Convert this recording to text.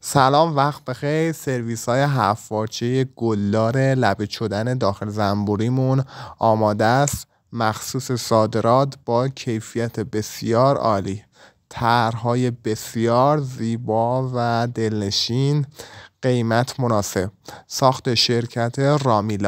سلام وقت بخیر سرویس های گلدار لبه شدن داخل زنبوریمون آماده است مخصوص صادرات با کیفیت بسیار عالی طرحهای بسیار زیبا و دلنشین قیمت مناسب ساخت شرکت رامیلا